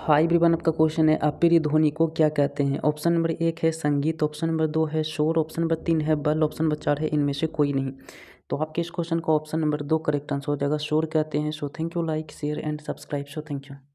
high everyone आपका question है अप्रिय ध्वनि को क्या कहते हैं ऑप्शन नंबर एक है संगीत ऑप्शन नंबर दो है शोर ऑप्शन नंबर तीन है बल ऑप्शन नंबर चार है इनमें से कोई नहीं तो आपके इस क्वेश्चन का ऑप्शन नंबर दो करेक्ट आंसर हो जाएगा शोर कहते हैं so thank you like share and subscribe so thank you